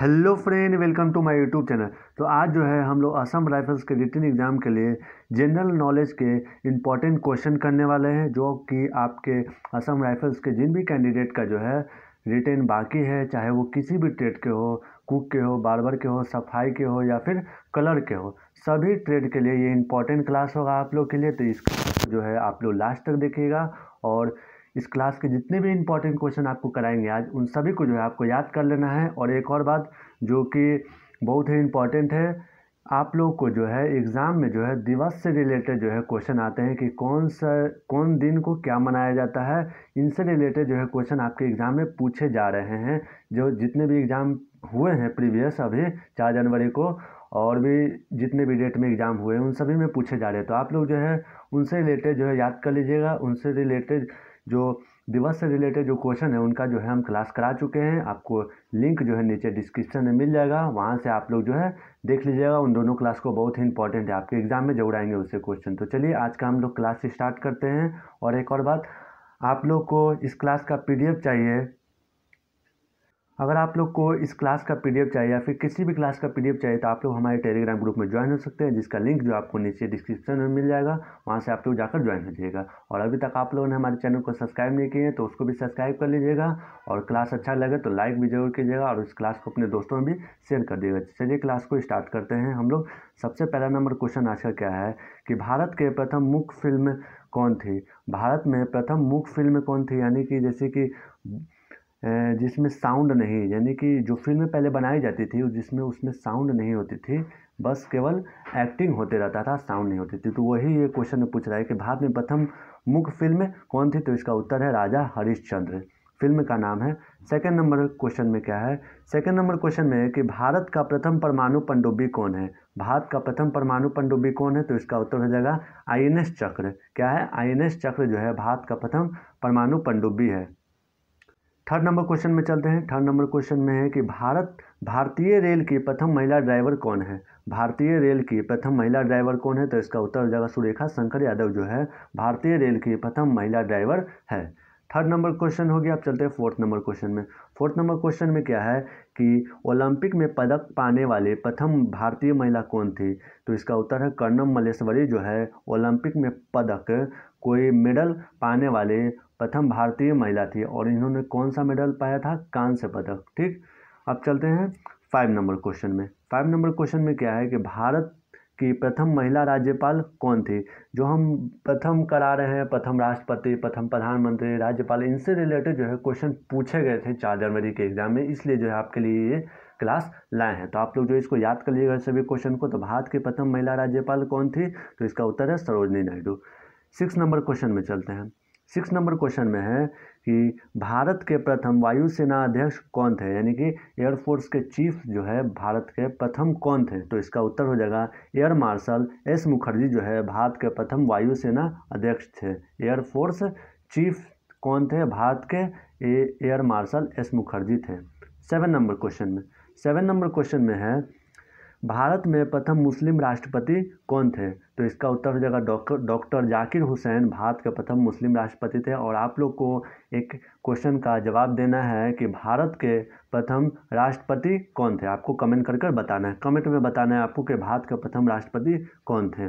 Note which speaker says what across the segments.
Speaker 1: hello friend welcome to my YouTube channel तो आज जो है हम लोग असम राइफल्स के रिटर्न एग्ज़ाम के लिए जनरल नॉलेज के इम्पॉर्टेंट क्वेश्चन करने वाले हैं जो कि आपके असम राइफल्स के जिन भी कैंडिडेट का जो है रिटर्न बाकी है चाहे वो किसी भी ट्रेड के हो कुक के हो बार्बर के हो सफाई के हो या फिर कलर के हो सभी ट्रेड के लिए ये इम्पॉर्टेंट क्लास होगा आप लोग के लिए तो इसका जो है आप लोग लास्ट तक देखिएगा और इस क्लास के जितने भी इंपॉर्टेंट क्वेश्चन आपको कराएंगे आज उन सभी को जो है आपको याद कर लेना है और एक और बात जो कि बहुत ही इम्पॉर्टेंट है आप लोग को जो है एग्ज़ाम में जो है दिवस से रिलेटेड जो है क्वेश्चन आते हैं कि कौन सा कौन दिन को क्या मनाया जाता है इनसे रिलेटेड जो है क्वेश्चन आपके एग्ज़ाम में पूछे जा रहे हैं जो जितने भी एग्ज़ाम हुए हैं प्रीवियस अभी चार जनवरी को और भी जितने भी डेट में एग्ज़ाम हुए हैं उन सभी में पूछे जा रहे हैं तो आप लोग जो है उनसे रिलेटेड जो है याद कर लीजिएगा उनसे रिलेटेड जो दिवस से रिलेटेड जो क्वेश्चन है उनका जो है हम क्लास करा चुके हैं आपको लिंक जो है नीचे डिस्क्रिप्शन में मिल जाएगा वहाँ से आप लोग जो है देख लीजिएगा उन दोनों क्लास को बहुत ही इंपॉर्टेंट है आपके एग्जाम में जरूर आएंगे उससे क्वेश्चन तो चलिए आज का हम लोग क्लास स्टार्ट करते हैं और एक और बात आप लोग को इस क्लास का पी चाहिए अगर आप लोग को इस क्लास का पी चाहिए या फिर किसी भी क्लास का पी चाहिए तो आप लोग हमारे टेलीग्राम ग्रुप में ज्वाइन हो सकते हैं जिसका लिंक जो आपको नीचे डिस्क्रिप्शन में मिल जाएगा वहाँ से आप लोग जाकर ज्वाइन हो जाएगा और अभी तक आप लोगों ने हमारे चैनल को सब्सक्राइब नहीं किए हैं तो उसको भी सब्सक्राइब कर लीजिएगा और क्लास अच्छा लगे तो लाइक भी जरूर कीजिएगा और इस क्लास को अपने दोस्तों में भी शेयर कर दिएगा चलिए क्लास को स्टार्ट करते हैं हम लोग सबसे पहला नंबर क्वेश्चन आज का क्या है कि भारत के प्रथम मुख्य फिल्म कौन थी भारत में प्रथम मुख्य फिल्म कौन थी यानी कि जैसे कि जिसमें साउंड नहीं यानी कि जो फिल्में पहले बनाई जाती थी जिसमें उसमें साउंड नहीं होती थी बस केवल एक्टिंग होते रहता था साउंड नहीं होती थी तो वही ये क्वेश्चन पूछ रहा है कि भारत में प्रथम मुख्य फिल्म कौन थी तो इसका उत्तर है राजा हरिश्चंद्र फिल्म का नाम है सेकंड नंबर क्वेश्चन में क्या है सेकंड नंबर क्वेश्चन में है कि भारत का प्रथम परमाणु पनडुब्बी कौन है भारत का प्रथम परमाणु पनडुब्बी कौन है तो इसका उत्तर हो जाएगा आई चक्र क्या है आई चक्र जो है भारत का प्रथम परमाणु पनडुब्बी है थर्ड नंबर क्वेश्चन में चलते हैं थर्ड नंबर क्वेश्चन में है कि भारत भारतीय रेल की प्रथम महिला ड्राइवर कौन है भारतीय रेल की प्रथम महिला ड्राइवर कौन है तो इसका उत्तर हो जाएगा सुरेखा शंकर यादव जो है भारतीय रेल की प्रथम महिला ड्राइवर है थर्ड नंबर क्वेश्चन हो गया आप चलते हैं फोर्थ नंबर क्वेश्चन में फोर्थ नंबर क्वेश्चन में क्या है कि ओलंपिक में पदक पाने वाले प्रथम भारतीय महिला कौन थी तो इसका उत्तर है कर्णम मलेश्वरी जो है ओलंपिक में पदक कोई मेडल पाने वाले प्रथम भारतीय महिला थी और इन्होंने कौन सा मेडल पाया था कांस्य पदक ठीक अब चलते हैं फाइव नंबर क्वेश्चन में फाइव नंबर क्वेश्चन में क्या है कि भारत की प्रथम महिला राज्यपाल कौन थी जो हम प्रथम करा रहे हैं प्रथम राष्ट्रपति प्रथम प्रधानमंत्री राज्यपाल इनसे रिलेटेड जो है क्वेश्चन पूछे गए थे चार जनवरी के एग्जाम में इसलिए जो है आपके लिए ये क्लास लाए हैं तो आप लोग जो इसको याद कर लीजिएगा सभी क्वेश्चन को तो भारत की प्रथम महिला राज्यपाल कौन थी तो इसका उत्तर है Sarojini Naidu six number question में चलते हैं सिक्स नंबर क्वेश्चन में है कि भारत के प्रथम वायुसेना अध्यक्ष कौन थे यानी कि एयरफोर्स के चीफ जो है भारत के प्रथम कौन थे तो इसका उत्तर हो जाएगा एयर मार्शल एस मुखर्जी जो है भारत के प्रथम वायुसेना अध्यक्ष थे एयरफोर्स चीफ कौन थे भारत के एयर मार्शल एस मुखर्जी थे सेवन नंबर क्वेश्चन में सेवन नंबर क्वेश्चन में है भारत में प्रथम मुस्लिम राष्ट्रपति कौन थे तो इसका उत्तर हो जाएगा डॉक्टर डॉक्टर जाकिर हुसैन भारत के प्रथम मुस्लिम राष्ट्रपति थे और आप लोग को एक क्वेश्चन का जवाब देना है कि भारत के प्रथम राष्ट्रपति कौन थे आपको कमेंट कर कर बताना है कमेंट में बताना है आपको कि भारत के प्रथम राष्ट्रपति कौन थे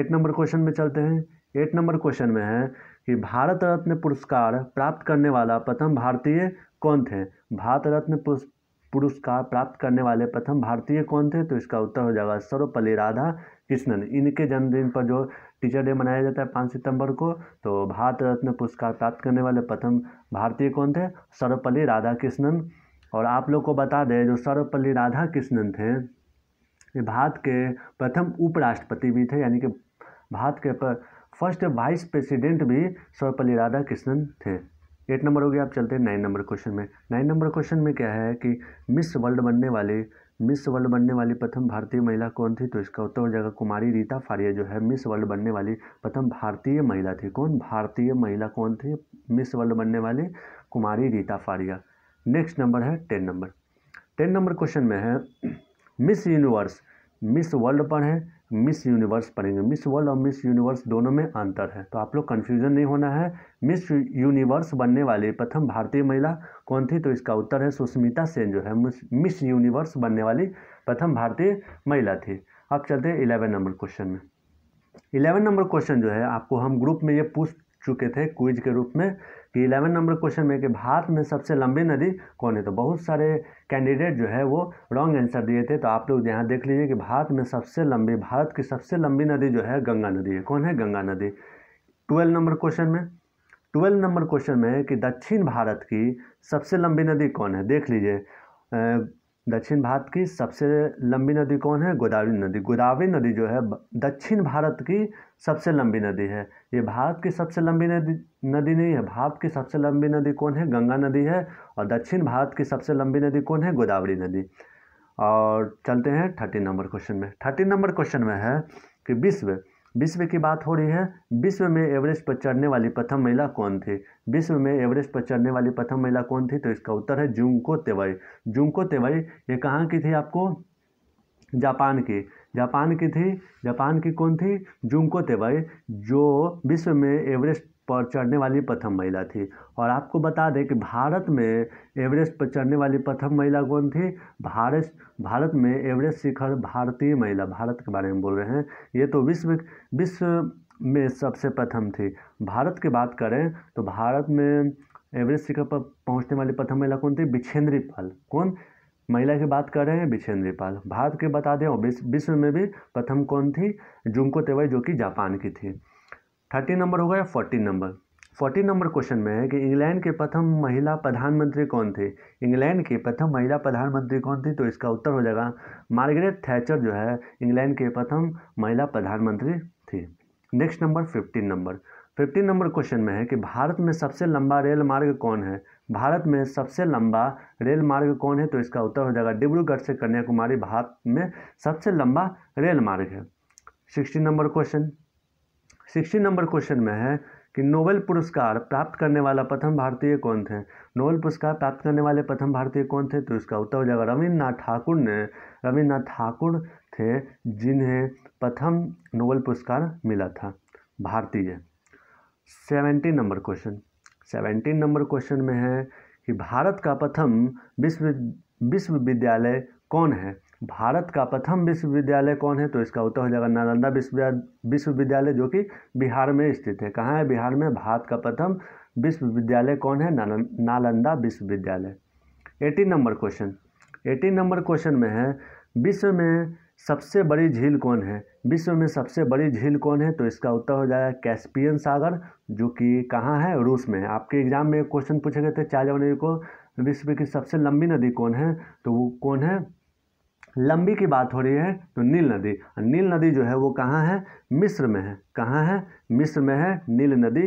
Speaker 1: एट नंबर क्वेश्चन में चलते हैं एट नंबर क्वेश्चन में है कि भारत रत्न पुरस्कार प्राप्त करने वाला प्रथम भारतीय कौन थे भारत रत्न पुरस्कार प्राप्त करने वाले प्रथम भारतीय कौन थे तो इसका उत्तर हो जाएगा सर्वपल्ली राधा कृष्णन इनके जन्मदिन पर जो टीचर डे मनाया जाता है पाँच सितंबर को तो भारत रत्न पुरस्कार प्राप्त करने वाले प्रथम भारतीय कौन थे सर्वपल्ली राधा कृष्णन और आप लोग को बता दें जो सर्वपल्ली राधा कृष्णन थे ये भारत के प्रथम उपराष्ट्रपति भी थे यानी कि भारत के फर्स्ट वाइस प्रेसिडेंट भी सर्वपल्ली राधा कृष्णन थे एट नंबर हो गया आप चलते हैं नाइन नंबर क्वेश्चन में नाइन नंबर क्वेश्चन में क्या है कि मिस वर्ल्ड बनने वाले मिस वर्ल्ड बनने वाली प्रथम भारतीय महिला कौन थी तो इसका उत्तर हो जाएगा कुमारी रीता फारिया जो है मिस वर्ल्ड बनने वाली प्रथम भारतीय महिला थी कौन भारतीय महिला कौन थी मिस वर्ल्ड बनने वाली कुमारी रीता फारिया नेक्स्ट नंबर है ten number ten number question में है मिस यूनिवर्स मिस वर्ल्ड पर है मिस यूनिवर्स पढ़ेंगे मिस वर्ल्ड और मिस यूनिवर्स दोनों में अंतर है तो आप लोग कन्फ्यूजन नहीं होना है मिस यूनिवर्स बनने वाली प्रथम भारतीय महिला कौन थी तो इसका उत्तर है सुष्मिता सेन जो है मिस यूनिवर्स बनने वाली प्रथम भारतीय महिला थी अब चलते हैं इलेवन नंबर क्वेश्चन में इलेवन नंबर क्वेश्चन जो है आपको हम ग्रुप में ये पूछ चुके थे क्विज के रूप में कि इलेवन नंबर क्वेश्चन में कि भारत में सबसे लंबी नदी कौन है तो बहुत सारे कैंडिडेट जो है वो रॉन्ग आंसर दिए थे तो आप लोग यहाँ देख लीजिए कि भारत में सबसे लंबी भारत की सबसे लंबी नदी जो है गंगा नदी है कौन है गंगा नदी ट्वेल्व नंबर क्वेश्चन में ट्वेल्व नंबर क्वेश्चन में कि दक्षिण भारत की सबसे लंबी नदी कौन है देख लीजिए दक्षिण भारत की सबसे लंबी नदी कौन है गोदावरी नदी गोदावरी नदी जो है दक्षिण भारत की सबसे लंबी नदी है ये भारत की सबसे लंबी नदी नदी नहीं है भारत की सबसे लंबी नदी कौन है गंगा नदी है और दक्षिण भारत की सबसे लंबी नदी कौन है गोदावरी नदी और चलते हैं थर्टीन नंबर क्वेश्चन में थर्टीन नंबर क्वेश्चन में है कि विश्व विश्व की बात हो रही है विश्व में एवरेस्ट पर चढ़ने वाली प्रथम महिला कौन थी विश्व में एवरेस्ट पर चढ़ने वाली प्रथम महिला कौन थी तो इसका उत्तर है जुंको तेवाई जुंको तेवाई ये कहाँ की थी आपको जापान की जापान की थी जापान की कौन थी जुंको तेवाई जो विश्व में एवरेस्ट पर चढ़ने वाली प्रथम महिला थी और आपको बता दें कि भारत में एवरेस्ट पर चढ़ने वाली प्रथम महिला कौन थी भारत भारत में एवरेस्ट शिखर भारतीय महिला भारत के बारे में बोल रहे हैं ये तो विश्व विश्व में सबसे प्रथम थी भारत की बात करें तो भारत में एवरेस्ट शिखर पर पहुंचने वाली प्रथम महिला कौन थी बिछेंद्री पाल कौन महिला की बात कर रहे हैं बिछेंद्री पाल भारत के बता दें विश्व में भी प्रथम कौन थी जुमको तेवाई जो कि जापान की थी थर्टीन नंबर हो गया fourteen number fourteen number question में है कि इंग्लैंड के प्रथम महिला प्रधानमंत्री कौन थे इंग्लैंड के प्रथम महिला प्रधानमंत्री कौन थी तो इसका उत्तर हो जाएगा मार्गरेट थैचर जो है इंग्लैंड के प्रथम महिला प्रधानमंत्री थी next number fifteen number fifteen number question में है कि भारत में सबसे लंबा रेल मार्ग कौन है भारत में सबसे लंबा रेल मार्ग कौन है तो इसका उत्तर हो जाएगा डिब्रूगढ़ से कन्याकुमारी भारत में सबसे लंबा रेल मार्ग है sixteen number question sixty number question में है कि नोबेल पुरस्कार प्राप्त करने वाला प्रथम भारतीय कौन थे नोबेल पुरस्कार प्राप्त करने वाले प्रथम भारतीय कौन थे तो इसका उत्तर हो जाएगा रविन्द्रनाथ ठाकुर ने रविन्द्रनाथ ठाकुर थे जिन्हें प्रथम नोबेल पुरस्कार मिला था भारतीय seventeen number question seventeen number question में है कि भारत का प्रथम विश्व विश्वविद्यालय कौन है भारत का प्रथम विश्वविद्यालय कौन है तो इसका उत्तर हो जाएगा नालंदा विश्वविद्यालय जो कि बिहार में स्थित है कहाँ है बिहार में भारत का प्रथम विश्वविद्यालय कौन है नालंदा विश्वविद्यालय eighteen number question eighteen number question में है विश्व में सबसे बड़ी झील कौन है विश्व में सबसे बड़ी झील कौन है तो इसका उत्तर हो जाएगा कैस्पियन सागर जो कि कहाँ है रूस में आपके एग्जाम में क्वेश्चन पूछे गए थे चार जनवरी को विश्व की सबसे लंबी नदी कौन है तो वो कौन है लंबी की बात हो रही है तो नील नदी नील नदी जो है वो कहाँ है मिस्र में है कहाँ है मिस्र में है नील नदी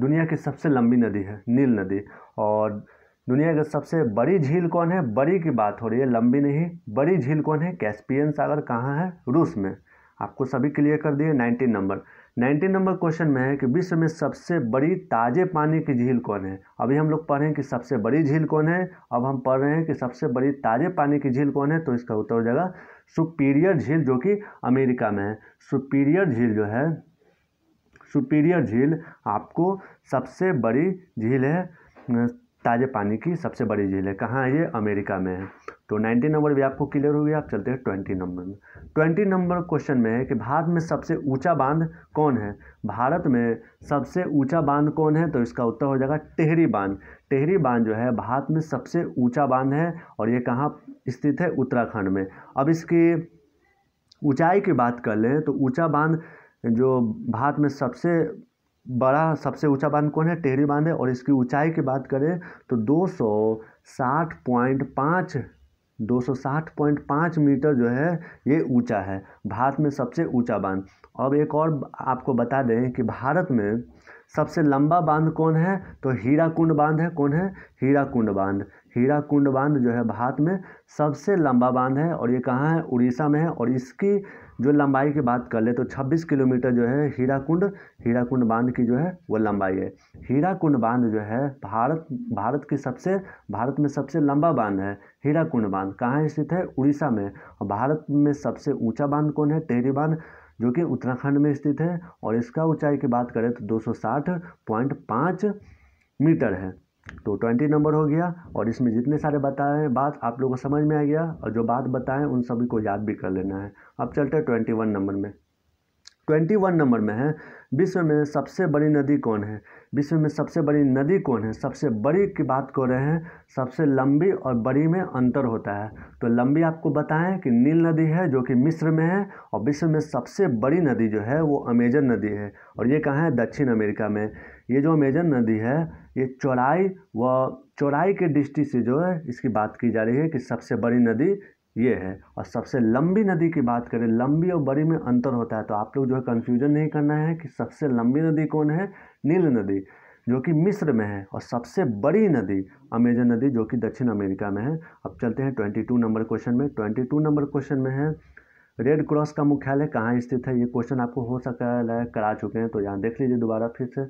Speaker 1: दुनिया की सबसे लंबी नदी है नील नदी और दुनिया की सबसे बड़ी झील कौन है बड़ी की बात हो रही है लंबी नहीं बड़ी झील कौन है कैस्पियन सागर कहाँ है रूस में आपको सभी क्लियर कर दिए nineteen number nineteen number question में है कि विश्व में सबसे बड़ी ताज़े पानी की झील कौन है अभी हम लोग रहे हैं कि सबसे बड़ी झील कौन है अब हम पढ़ रहे हैं कि सबसे बड़ी ताज़े पानी की झील कौन है तो इसका उत्तर हो जाएगा सुपीरियर झील जो कि अमेरिका में है सुपीरियर झील जो है सुपीरियर झील आपको सबसे बड़ी झील है ताज़े पानी की सबसे बड़ी झील है कहाँ है ये अमेरिका में है तो नाइन्टी नंबर भी आपको क्लियर हो गया आप चलते हैं ट्वेंटी नंबर में ट्वेंटी नंबर क्वेश्चन में है कि भारत में सबसे ऊंचा बांध कौन है भारत में सबसे ऊंचा बांध कौन है तो इसका उत्तर हो जाएगा टेहरी बांध टेहरी बांध जो है भारत में सबसे ऊँचा बांध है और ये कहाँ स्थित है उत्तराखंड में अब इसकी ऊँचाई की बात कर लें तो ऊँचा बांध जो भारत में सबसे बड़ा सबसे ऊंचा बांध कौन है टेहरी बांध है और इसकी ऊंचाई की बात करें तो दो सौ साठ पॉइंट पाँच 260.5 मीटर जो है ये ऊंचा है भारत में सबसे ऊंचा बांध अब एक और आपको बता दें कि भारत में सबसे लंबा बांध कौन है तो हीरा कुंड बांध है कौन है हीरा कुंड बांध हीरा कुंड बांध जो है भारत में सबसे लंबा बांध है और ये कहाँ है उड़ीसा में है और इसकी जो लंबाई की बात कर ले तो 26 किलोमीटर जो है हीरा कुंड बांध की जो है वो लंबाई है हीरा कुंड बांध जो है भारत भारत की सबसे भारत में सबसे लंबा बांध है हीराकुंड बांध कहाँ स्थित है उड़ीसा में और भारत में सबसे ऊँचा बांध कौन है टेहरी बांध जो कि उत्तराखंड में स्थित है और इसका ऊंचाई की बात करें तो 260.5 मीटर है तो ट्वेंटी नंबर हो गया और इसमें जितने सारे बताए बात आप लोगों को समझ में आ गया और जो बात बताएं उन सभी को याद भी कर लेना है अब चलते हैं ट्वेंटी वन नंबर में ट्वेंटी वन नंबर में है विश्व में सबसे बड़ी नदी कौन है विश्व में सबसे बड़ी नदी कौन है सबसे बड़ी की बात कर रहे हैं सबसे लंबी और बड़ी में अंतर होता है तो लंबी आपको बताएं कि नील नदी है जो कि मिस्र में है और विश्व में सबसे बड़ी नदी जो है वो अमेजन नदी है और ये कहाँ है दक्षिण अमेरिका में ये जो अमेजन नदी है ये चौड़ाई व चौड़ाई के दृष्टि से जो है इसकी बात की जा रही है कि सबसे बड़ी नदी ये है और सबसे लंबी नदी की बात करें लंबी और बड़ी में अंतर होता है तो आप लोग जो है कन्फ्यूजन नहीं करना है कि सबसे लंबी नदी कौन है नील नदी जो कि मिस्र में है और सबसे बड़ी नदी अमेजन नदी जो कि दक्षिण अमेरिका में है अब चलते हैं ट्वेंटी टू नंबर क्वेश्चन में ट्वेंटी टू नंबर क्वेश्चन में है रेड क्रॉस का मुख्यालय कहाँ स्थित है ये क्वेश्चन आपको हो सका है करा चुके हैं तो यहाँ देख लीजिए दोबारा फिर से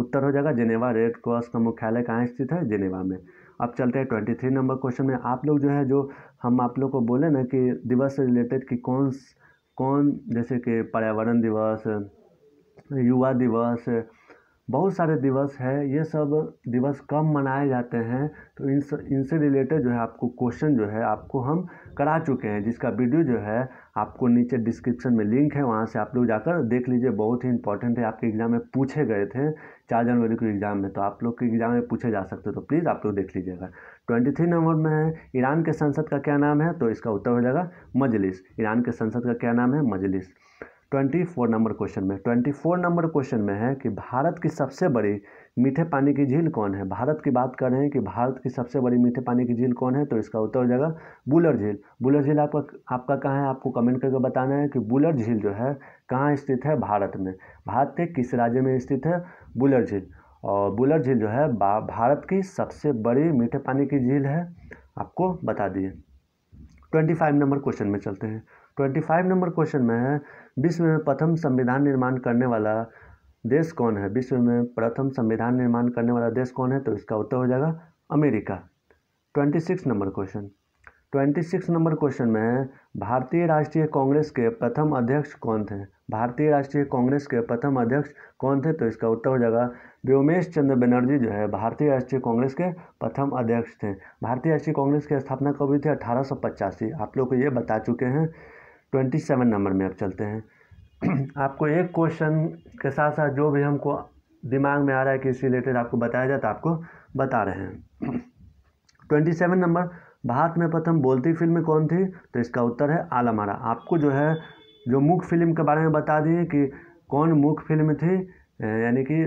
Speaker 1: उत्तर हो जाएगा जेनेवा रेड क्रॉस का मुख्यालय कहाँ स्थित है जिनेवा में अब चलते हैं ट्वेंटी थ्री नंबर क्वेश्चन में आप लोग जो है जो हम आप लोग को बोले ना कि दिवस से रिलेटेड कि कौन कौन जैसे कि पर्यावरण दिवस युवा दिवस बहुत सारे दिवस है ये सब दिवस कम मनाए जाते हैं तो इन इनसे रिलेटेड जो है आपको क्वेश्चन जो है आपको हम करा चुके हैं जिसका वीडियो जो है आपको नीचे डिस्क्रिप्शन में लिंक है वहाँ से आप लोग जाकर देख लीजिए बहुत ही इंपॉर्टेंट है आपके एग्ज़ाम में पूछे गए थे चार जनवरी को एग्ज़ाम में तो आप लोग के एग्ज़ाम में पूछे जा सकते हो तो प्लीज़ आप लोग देख लीजिएगा ट्वेंटी थ्री नंबर में है ईरान के संसद का क्या नाम है तो इसका उत्तर हो जाएगा मजलिस ईरान के संसद का क्या नाम है मजलिस ट्वेंटी फोर नंबर क्वेश्चन में ट्वेंटी फोर नंबर क्वेश्चन में है कि भारत की सबसे बड़ी मीठे पानी की झील कौन है भारत की बात कर रहे हैं कि भारत की सबसे बड़ी मीठे पानी की झील कौन है तो इसका उत्तर हो जाएगा बुलर झील बुलर झील आपका आपका कहाँ है आपको कमेंट करके बताना है कि बुलर झील जो है कहाँ स्थित है भारत में भारत के किस राज्य में स्थित है बुलर झील और बुलर झील जो है भारत की सबसे बड़ी मीठे पानी की झील है आपको बता दिए ट्वेंटी फाइव नंबर क्वेश्चन में चलते हैं ट्वेंटी फाइव नंबर क्वेश्चन में है विश्व में प्रथम संविधान निर्माण करने वाला देश कौन है विश्व में प्रथम संविधान निर्माण करने वाला देश कौन है तो इसका उत्तर हो जाएगा America twenty six number question twenty six number question में भारतीय राष्ट्रीय कांग्रेस के प्रथम अध्यक्ष कौन थे भारतीय राष्ट्रीय कांग्रेस के प्रथम अध्यक्ष कौन थे तो इसका उत्तर हो जाएगा व्योमेश चंद्र बनर्जी जो है भारतीय राष्ट्रीय कांग्रेस के प्रथम अध्यक्ष थे भारतीय राष्ट्रीय कांग्रेस की स्थापना कब हुई थी अठारह आप लोग को ये बता चुके हैं ट्वेंटी सेवन नंबर में अब चलते हैं आपको एक क्वेश्चन के साथ साथ जो भी हमको दिमाग में आ रहा है कि इससे रिलेटेड आपको बताया जाए तो आपको बता रहे हैं ट्वेंटी सेवन नंबर भारत में प्रथम बोलती फिल्म कौन थी तो इसका उत्तर है आलमारा आपको जो है जो मुख्य फिल्म के बारे में बता दिए कि कौन मुख फिल्म थी यानी कि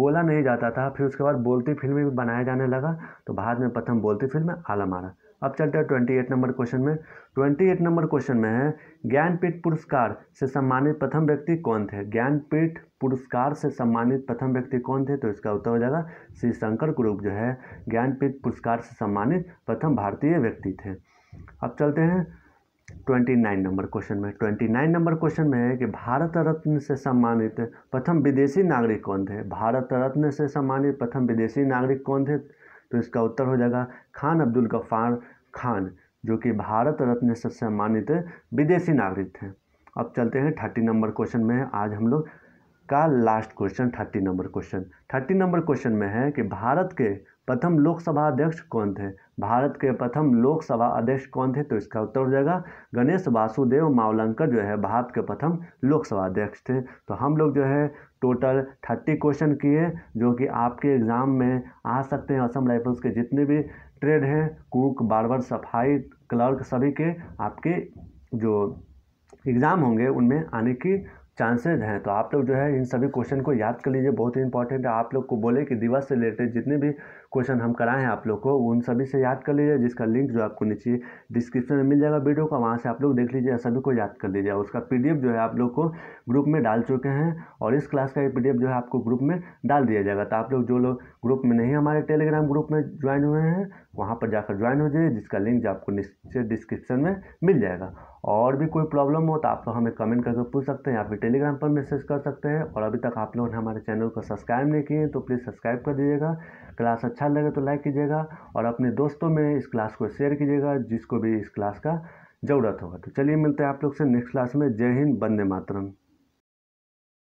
Speaker 1: बोला नहीं जाता था फिर उसके बाद बोलती फिल्में भी बनाया जाने लगा तो भारत में प्रथम बोलती फिल्म आलमारा अब चलते हैं ट्वेंटी एट नंबर क्वेश्चन में ट्वेंटी एट नंबर क्वेश्चन में है ज्ञानपीठ पुरस्कार से सम्मानित प्रथम व्यक्ति कौन थे ज्ञानपीठ पुरस्कार से सम्मानित प्रथम व्यक्ति कौन थे तो इसका उत्तर हो जाएगा श्री शंकर ग्रुप जो है ज्ञानपीठ पुरस्कार से सम्मानित प्रथम भारतीय व्यक्ति थे अब चलते हैं ट्वेंटी नाइन नंबर क्वेश्चन में ट्वेंटी नाइन नंबर क्वेश्चन में है कि भारत रत्न से सम्मानित प्रथम विदेशी नागरिक कौन थे भारत रत्न से सम्मानित प्रथम विदेशी नागरिक कौन थे तो इसका उत्तर हो जाएगा खान अब्दुल गफ़ार खान जो कि भारत रत्न से सम्मानित विदेशी नागरिक थे अब चलते हैं थर्टी नंबर क्वेश्चन में आज हम लोग का last question thirty number question thirty number question में है कि भारत के प्रथम लोकसभा अध्यक्ष कौन थे भारत के प्रथम लोकसभा अध्यक्ष कौन थे तो इसका उत्तर हो जाएगा गणेश वासुदेव मावलंकर जो है भारत के प्रथम लोकसभा अध्यक्ष थे तो हम लोग जो है टोटल थर्टी क्वेश्चन किए जो कि आपके एग्ज़ाम में आ सकते हैं असम राइफल्स के जितने भी ट्रेड हैं कुक बार्बर सफाई क्लर्क सभी के आपके जो एग्ज़ाम होंगे उनमें आने की चांसेज हैं तो आप लोग जो है इन सभी क्वेश्चन को याद कर लीजिए बहुत ही इंपॉर्टेंट है आप लोग को बोले कि दिवस से रिलेटेड जितने भी क्वेश्चन हम कराएं आप लोग को उन सभी से याद कर लीजिए जिसका लिंक जो आपको नीचे डिस्क्रिप्शन में मिल जाएगा वीडियो का वहाँ से आप लोग देख लीजिए सभी को याद कर लीजिए उसका पी जो है आप लोग को ग्रुप में डाल चुके हैं और इस क्लास का ये पी जो है आपको ग्रुप में डाल दिया जाएगा तो आप लोग जो लोग ग्रुप में नहीं हमारे टेलीग्राम ग्रुप में ज्वाइन हुए हैं वहाँ पर जाकर ज्वाइन हो जाइए जिसका लिंक जो आपको नीचे डिस्क्रिप्शन में मिल जाएगा और भी कोई प्रॉब्लम हो तो आप लोग हमें कमेंट करके पूछ सकते हैं या फिर टेलीग्राम पर मैसेज कर सकते हैं और अभी तक आप लोगों ने हमारे चैनल को सब्सक्राइब नहीं किए तो प्लीज़ सब्सक्राइब कर दीजिएगा क्लास अच्छा अच्छा लगे तो लाइक कीजिएगा और अपने दोस्तों में इस क्लास को शेयर कीजिएगा जिसको भी इस क्लास का ज़रूरत होगा तो चलिए मिलते हैं आप लोग से नेक्स्ट क्लास में जय हिंद बंदे मातरम